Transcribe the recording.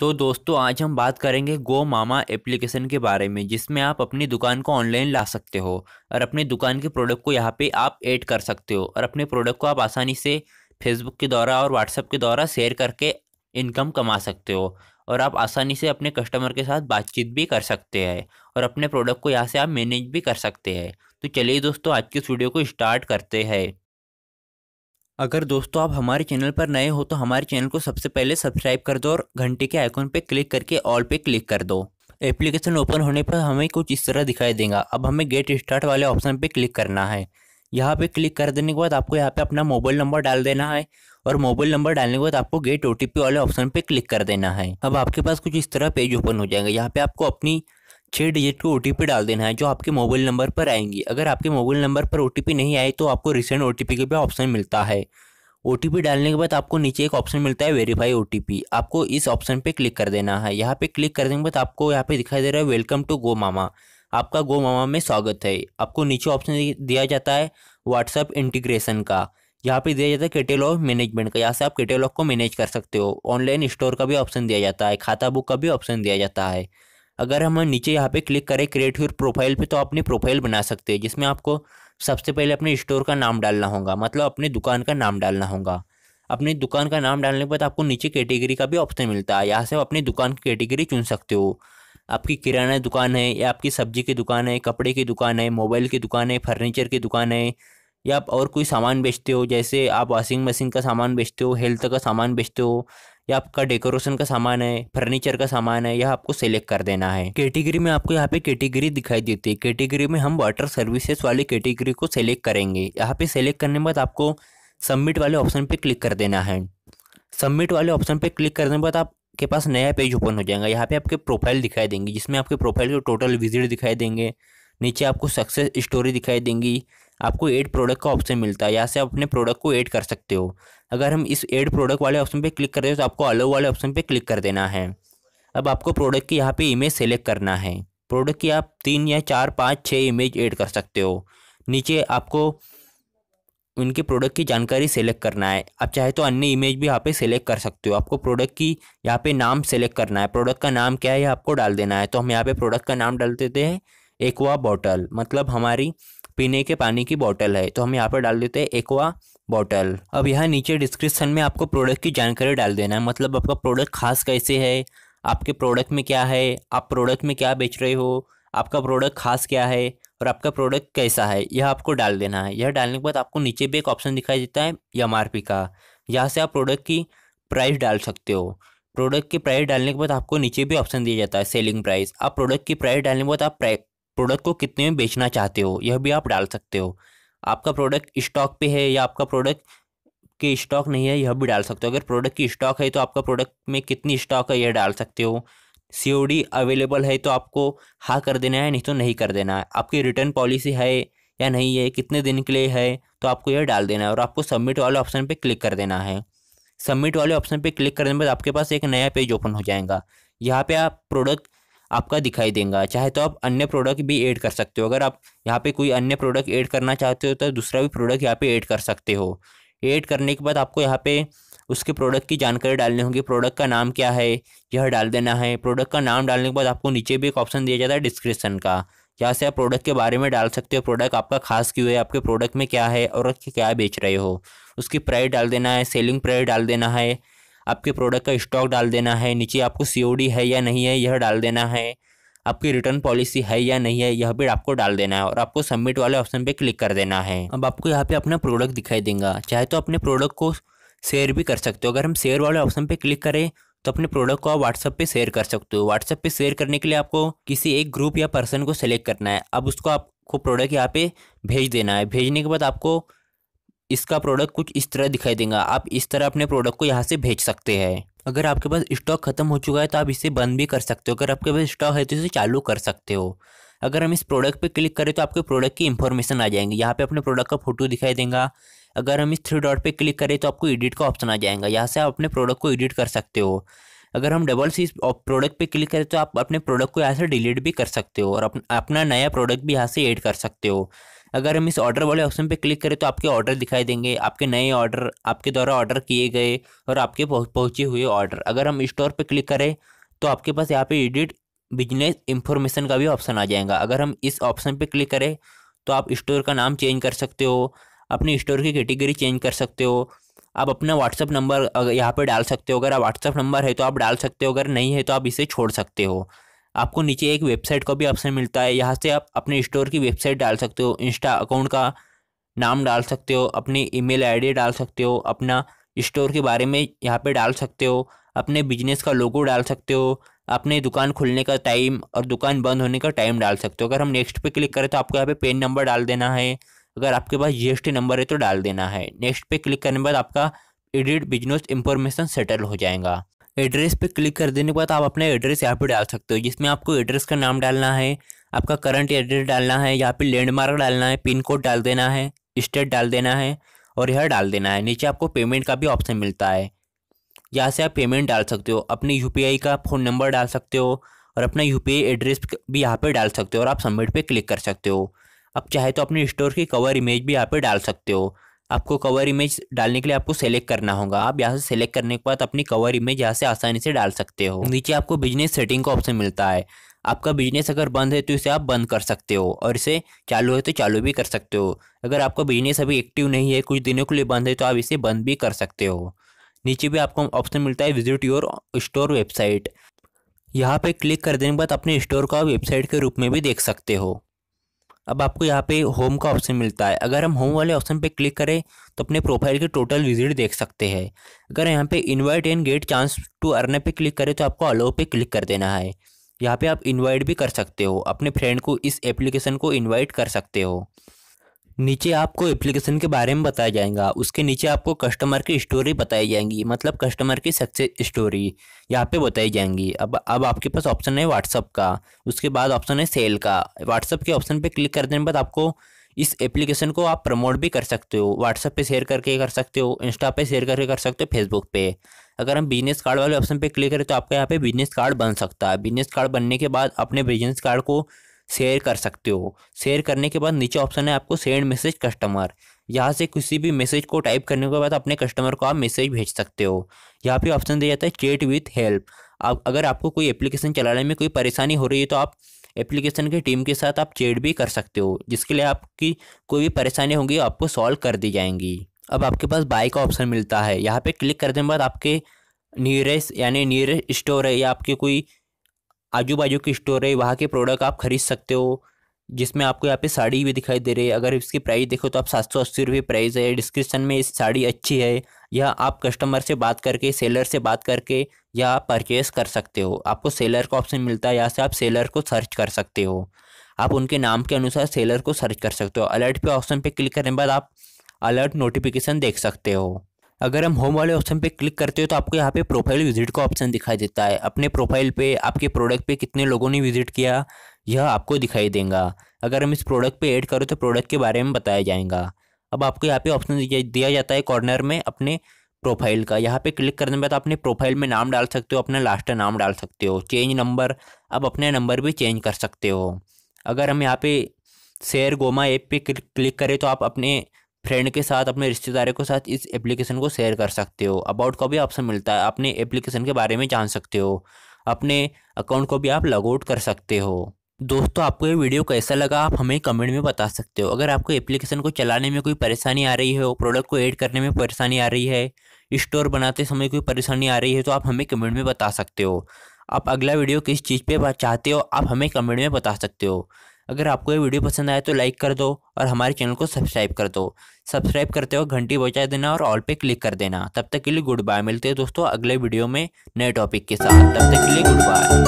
तो दोस्तों आज हम बात करेंगे गो मामा एप्लीकेशन के बारे में जिसमें आप अपनी दुकान को ऑनलाइन ला सकते हो और अपनी दुकान के प्रोडक्ट को यहाँ पे आप ऐड कर सकते हो और अपने प्रोडक्ट को आप आसानी से फेसबुक के द्वारा और व्हाट्सएप के द्वारा शेयर करके इनकम कमा सकते हो और आप आसानी से अपने कस्टमर के साथ बातचीत भी कर सकते हैं और अपने प्रोडक्ट को यहाँ से आप मैनेज भी कर सकते हैं तो चलिए दोस्तों आज की इस वीडियो को स्टार्ट करते हैं अगर दोस्तों आप हमारे चैनल पर नए हो तो हमारे चैनल को सबसे पहले सब्सक्राइब कर दो और घंटे के आइकॉन पर क्लिक करके ऑल पे क्लिक कर दो एप्लीकेशन ओपन होने पर हमें कुछ इस तरह दिखाई देगा अब हमें गेट स्टार्ट वाले ऑप्शन पे क्लिक करना है यहाँ पे क्लिक कर देने के बाद आपको यहाँ पे अपना मोबाइल नंबर डाल देना है और मोबाइल नंबर डालने के बाद आपको गेट ओ वाले ऑप्शन पे क्लिक कर देना है अब आपके पास कुछ इस तरह पेज ओपन हो जाएगा यहाँ पे आपको अपनी छः डिजिट को ओ डाल देना है जो आपके मोबाइल नंबर पर आएंगी अगर आपके मोबाइल नंबर पर ओ नहीं आई तो आपको रिसेंट ओ का भी ऑप्शन मिलता है ओ डालने के बाद आपको नीचे एक ऑप्शन मिलता है वेरीफाई ओ आपको इस ऑप्शन पर क्लिक कर देना है यहाँ पर क्लिक करने के बाद आपको यहाँ पे दिखाई दे रहा है वेलकम टू गो मामा आपका गो मामा में स्वागत है आपको नीचे ऑप्शन दिया जाता है व्हाट्सअप इंटीग्रेशन का यहाँ पे दिया जाता है कैटेलॉग मैनेजमेंट का यहाँ से आप कैटेलॉग को मैनेज कर सकते हो ऑनलाइन स्टोर का भी ऑप्शन दिया जाता है खाता बुक का भी ऑप्शन दिया जाता है अगर हम नीचे यहाँ पे क्लिक करें क्रिएट योर प्रोफाइल पे तो अपनी प्रोफाइल बना सकते हैं जिसमें आपको सबसे पहले अपने स्टोर का नाम डालना होगा मतलब अपने दुकान का नाम डालना होगा अपनी दुकान का नाम डालने के बाद आपको नीचे कैटेगरी का भी ऑप्शन मिलता है यहाँ से आप अपनी दुकान की कैटेगरी चुन सकते हो आपकी किराना दुकान है या आपकी सब्जी की दुकान है कपड़े की दुकान है मोबाइल की दुकान है फर्नीचर की दुकान है या आप और कोई सामान बेचते हो जैसे आप वॉशिंग मशीन का सामान बेचते हो हेल्थ का सामान बेचते हो या आपका डेकोरेशन का सामान है फर्नीचर का सामान है यह आपको सेलेक्ट कर देना है कैटेगरी में आपको यहाँ पे कैटेगरी दिखाई देती है कैटेगरी में हम वाटर सर्विसेज वाली कैटेगरी को सेलेक्ट करेंगे यहाँ पे सेलेक्ट करने के बाद आपको सबमिट वाले ऑप्शन पे क्लिक कर देना है सबमिट वाले ऑप्शन पे क्लिक करने के बाद आपके पास नया पेज ओपन हो जाएगा यहाँ पे आपके प्रोफाइल दिखाई देंगे जिसमें आपके प्रोफाइल के टोटल विजिट दिखाई देंगे नीचे आपको सक्सेस स्टोरी दिखाई देंगी आपको एड प्रोडक्ट का ऑप्शन मिलता है यहाँ से आप अपने प्रोडक्ट को ऐड कर सकते हो अगर हम इस एड प्रोडक्ट वाले ऑप्शन पे क्लिक कर रहे हो तो आपको अलो वाले ऑप्शन पे क्लिक कर देना है अब आपको प्रोडक्ट की यहाँ पे इमेज सेलेक्ट करना है प्रोडक्ट की आप तीन या चार पाँच छः इमेज ऐड कर सकते हो नीचे आपको उनके प्रोडक्ट की जानकारी सेलेक्ट करना है आप चाहे तो अन्य इमेज भी यहाँ पे सेलेक्ट कर सकते हो आपको प्रोडक्ट की यहाँ पे नाम सेलेक्ट करना है प्रोडक्ट का नाम क्या है आपको डाल देना है तो हम यहाँ पे प्रोडक्ट का नाम डाल देते हैं एक्वा बॉटल मतलब हमारी पीने के पानी की बॉटल है तो हम यहाँ पर डाल देते हैं एक्वा बॉटल अब यहाँ नीचे डिस्क्रिप्शन में आपको प्रोडक्ट की जानकारी डाल देना है मतलब आपका प्रोडक्ट खास कैसे है आपके प्रोडक्ट में क्या है आप प्रोडक्ट में क्या बेच रहे हो आपका प्रोडक्ट खास क्या है और आपका प्रोडक्ट कैसा है यह आपको डाल देना है यह डालने के बाद आपको नीचे भी एक ऑप्शन दिखाई देता है एम का यहाँ से आप प्रोडक्ट की प्राइस डाल सकते हो प्रोडक्ट की प्राइस डालने के बाद आपको नीचे भी ऑप्शन दिया जाता है सेलिंग प्राइस आप प्रोडक्ट की प्राइस डालने के बाद आप प्रोडक्ट को कितने में बेचना चाहते हो यह भी आप डाल सकते हो आपका प्रोडक्ट स्टॉक पे है या आपका प्रोडक्ट के स्टॉक नहीं है यह भी डाल सकते हो अगर प्रोडक्ट की स्टॉक है तो आपका प्रोडक्ट में कितनी स्टॉक है यह डाल सकते हो सी अवेलेबल है तो आपको हाँ कर देना है नहीं तो नहीं कर देना है आपकी रिटर्न पॉलिसी है या नहीं है कितने दिन के लिए है तो आपको यह डाल देना है और आपको सबमिट वाले ऑप्शन पर क्लिक कर देना है सबमिट वाले ऑप्शन पर क्लिक करने के बाद आपके पास एक नया पेज ओपन हो जाएगा यहाँ पे आप प्रोडक्ट आपका दिखाई देगा चाहे तो आप अन्य प्रोडक्ट भी ऐड कर सकते हो अगर आप यहाँ पे कोई अन्य प्रोडक्ट ऐड करना चाहते हो तो दूसरा भी प्रोडक्ट यहाँ पे ऐड कर सकते हो ऐड करने के बाद आपको यहाँ पे उसके प्रोडक्ट की जानकारी डालनी होगी प्रोडक्ट का नाम क्या है यह डाल देना है प्रोडक्ट का नाम डालने के बाद आपको नीचे भी एक ऑप्शन दिया जाता है डिस्क्रिप्सन का यहाँ से आप प्रोडक्ट के बारे में डाल सकते हो प्रोडक्ट आपका खास क्यों है आपके प्रोडक्ट में क्या है और क्या बेच रहे हो उसकी प्राइस डाल देना है सेलिंग प्राइस डाल देना है आपके प्रोडक्ट का स्टॉक डाल देना है नीचे आपको सी है या नहीं है यह डाल देना है आपकी रिटर्न पॉलिसी है या नहीं है यह भी आपको डाल देना है और आपको सबमिट वाले ऑप्शन पर क्लिक कर देना है अब आपको यहाँ पर अपना प्रोडक्ट दिखाई देगा चाहे तो अपने प्रोडक्ट को शेयर भी कर सकते हो अगर हम शेयर वाले ऑप्शन पर क्लिक करें तो अपने प्रोडक्ट को आप व्हाट्सअप पे शेयर कर सकते हो व्हाट्सएप पे शेयर करने के लिए आपको किसी एक ग्रुप या पर्सन को सेलेक्ट करना है अब उसको आपको प्रोडक्ट यहाँ पे भेज देना है भेजने के बाद आपको इसका प्रोडक्ट कुछ इस तरह दिखाई देगा आप इस तरह अपने प्रोडक्ट को यहाँ से भेज सकते हैं अगर आपके पास स्टॉक खत्म हो चुका है तो आप इसे बंद भी कर सकते हो अगर आपके पास स्टॉक है तो इसे चालू कर सकते हो अगर हम इस प्रोडक्ट पे क्लिक करें तो आपके प्रोडक्ट की इन्फॉर्मेशन आ जाएंगे यहाँ पे अपने प्रोडक्ट का फोटो दिखाई देगा अगर हम इस थ्री डॉट पे क्लिक करें तो आपको एडिट का ऑप्शन आ जाएगा यहाँ से आप अपने प्रोडक्ट को एडिट कर सकते हो अगर हम डबल सी प्रोडक्ट पे क्लिक करें तो आप अपने प्रोडक्ट को यहाँ से डिलीट भी कर सकते हो और अपना नया प्रोडक्ट भी यहाँ से एड कर सकते हो अगर हम इस ऑर्डर वाले ऑप्शन पे क्लिक करें तो आपके ऑर्डर दिखाई देंगे आपके नए ऑर्डर आपके द्वारा ऑर्डर किए गए और आपके पहुँचे हुए ऑर्डर अगर हम स्टोर पर क्लिक करें तो आपके पास यहाँ पर एडिट बिजनेस इंफॉर्मेशन का भी ऑप्शन आ जाएगा अगर हम इस ऑप्शन पर क्लिक करें तो आप स्टोर का नाम चेंज कर सकते हो अपने स्टोर की कैटेगरी चेंज कर सकते हो आप अपना व्हाट्सअप नंबर यहाँ पर डाल सकते हो अगर आप व्हाट्सअप नंबर है तो आप डाल सकते हो अगर नहीं है तो आप इसे छोड़ सकते हो आपको नीचे एक वेबसाइट का भी ऑप्शन मिलता है यहाँ से आप अपने स्टोर की वेबसाइट डाल सकते हो इंस्टा अकाउंट का नाम डाल सकते हो अपनी ईमेल आईडी डाल सकते हो अपना स्टोर के बारे में यहाँ पे डाल सकते हो अपने बिजनेस का लोगो डाल सकते हो अपने दुकान खुलने का टाइम और दुकान बंद होने का टाइम डाल सकते हो अगर हम नेक्स्ट पे क्लिक करें तो आपको यहाँ पे पेन नंबर डाल देना है अगर आपके पास जी नंबर है तो डाल देना है नेक्स्ट पे क्लिक करने के बाद आपका एडिट बिजनेस इंफॉर्मेशन सेटल हो जाएगा एड्रेस पे क्लिक कर देने के बाद आप अपना एड्रेस यहाँ पे डाल सकते हो जिसमें आपको एड्रेस का नाम डालना है आपका करंट एड्रेस डालना है यहाँ पे लैंडमार्क डालना है पिन कोड डाल देना है स्टेट डाल देना है और यह डाल देना है नीचे आपको पेमेंट का भी ऑप्शन मिलता है यहाँ से आप पेमेंट डाल सकते हो अपने यू का फ़ोन नंबर डाल सकते हो और अपना यू एड्रेस भी यहाँ पर डाल सकते हो और आप सबमिट पर क्लिक कर सकते हो आप चाहे तो अपने स्टोर की कवर इमेज भी यहाँ पर डाल सकते हो आपको कवर इमेज डालने के लिए आपको सेलेक्ट करना होगा आप यहाँ से सेलेक्ट करने के बाद अपनी कवर इमेज यहाँ से आसानी से डाल सकते हो नीचे आपको बिजनेस सेटिंग का ऑप्शन मिलता है आपका बिजनेस अगर बंद है तो इसे आप बंद कर सकते हो और इसे चालू है तो चालू भी कर सकते हो अगर आपका बिजनेस अभी एक्टिव नहीं है कुछ दिनों के लिए बंद है तो आप इसे बंद भी कर सकते हो नीचे भी आपको ऑप्शन मिलता है विजिट योर स्टोर वेबसाइट यहाँ पे क्लिक कर देने के बाद अपने स्टोर को आप वेबसाइट के रूप में भी देख सकते हो अब आपको यहाँ पे होम का ऑप्शन मिलता है अगर हम होम वाले ऑप्शन पे क्लिक करें तो अपने प्रोफाइल के टोटल विजिट देख सकते हैं अगर यहाँ पे invite and get chance to earn पे क्लिक करें तो आपको अलो पे क्लिक कर देना है यहाँ पे आप इनवाइट भी कर सकते हो अपने फ्रेंड को इस एप्लीकेशन को इनवाइट कर सकते हो नीचे आपको एप्लीकेशन के बारे में बताया जाएगा उसके नीचे आपको कस्टमर की स्टोरी बताई जाएंगी मतलब कस्टमर की सक्सेस स्टोरी यहाँ पे बताई जाएंगी अब अब आपके पास ऑप्शन है व्हाट्सअप का उसके बाद ऑप्शन है सेल का व्हाट्सअप के ऑप्शन पे क्लिक कर देने बाद आपको इस एप्लीकेशन को आप प्रमोट भी कर सकते हो व्हाट्सअप पे शेयर करके कर सकते हो इंस्टा पे शेयर करके कर सकते हो फेसबुक पे अगर हम बिजनेस कार्ड वाले ऑप्शन पे क्लिक करें तो आपका यहाँ पे बिजनेस कार्ड बन सकता है बिजनेस कार्ड बनने के बाद अपने बिजनेस कार्ड को शेयर कर सकते हो शेयर करने के बाद नीचे ऑप्शन है आपको सेंड मैसेज कस्टमर यहाँ से किसी भी मैसेज को टाइप करने के बाद अपने कस्टमर को आप मैसेज भेज सकते हो यहाँ पे ऑप्शन दिया जाता है चेट विथ हेल्प आप अगर आपको कोई एप्लीकेशन चलाने में कोई परेशानी हो रही है तो आप एप्लीकेशन की टीम के साथ आप चेट भी कर सकते हो जिसके लिए आपकी कोई भी परेशानी होगी आपको सॉल्व कर दी जाएंगी अब आपके पास बाई का ऑप्शन मिलता है यहाँ पर क्लिक करने के बाद आपके नियरेस्ट यानी नियरेस्ट स्टोर है या आपके कोई आजू बाजू की स्टोर है वहाँ के प्रोडक्ट आप खरीद सकते हो जिसमें आपको यहाँ पे साड़ी भी दिखाई दे रही है अगर इसकी प्राइस देखो तो आप सात सौ अस्सी रुपये प्राइस है डिस्क्रिप्शन में इस साड़ी अच्छी है या आप कस्टमर से बात करके सेलर से बात करके या परचेस कर सकते हो आपको सेलर का ऑप्शन मिलता है यहाँ से आप सेलर को सर्च कर सकते हो आप उनके नाम के अनुसार सेलर को सर्च कर सकते हो अलर्ट पे ऑप्शन पे क्लिक करने के बाद आप अलर्ट नोटिफिकेशन देख सकते हो अगर हम होम वाले ऑप्शन पे क्लिक करते हो तो आपको यहाँ पे प्रोफाइल विजिट का ऑप्शन दिखाई देता है अपने प्रोफाइल पे आपके प्रोडक्ट पे कितने लोगों ने विजिट किया यह आपको दिखाई देगा अगर हम इस प्रोडक्ट पे ऐड करो तो प्रोडक्ट के बारे में बताया जाएगा अब आपको यहाँ पे ऑप्शन दिया जाता है कॉर्नर में अपने प्रोफाइल का यहाँ पे क्लिक करने के बाद अपने प्रोफाइल में नाम डाल सकते हो अपना लास्ट नाम डाल सकते हो चेंज नंबर अब अपने नंबर भी चेंज कर सकते हो अगर हम यहाँ पे शेयर गोमा ऐप पे क्लिक करें तो आप अपने फ्रेंड के साथ अपने रिश्तेदारों के साथ इस एप्लीकेशन को शेयर कर सकते हो अबाउट का भी ऑप्शन मिलता है अपने एप्लीकेशन के बारे में जान सकते हो अपने अकाउंट को भी आप लॉगआउट कर सकते हो दोस्तों आपको ये वीडियो कैसा लगा आप हमें कमेंट में बता सकते हो अगर आपको एप्लीकेशन को चलाने में कोई परेशानी आ रही है प्रोडक्ट को ऐड करने में परेशानी आ रही है स्टोर बनाते समय कोई परेशानी आ रही है तो आप हमें कमेंट में बता सकते हो आप अगला वीडियो किस चीज़ पे चाहते हो आप हमें कमेंट में बता सकते हो अगर आपको ये वीडियो पसंद आए तो लाइक कर दो और हमारे चैनल को सब्सक्राइब कर दो सब्सक्राइब करते हो घंटी बजा देना और ऑल पे क्लिक कर देना तब तक के लिए गुड बाय मिलते हैं दोस्तों अगले वीडियो में नए टॉपिक के साथ तब तक के लिए गुड बाय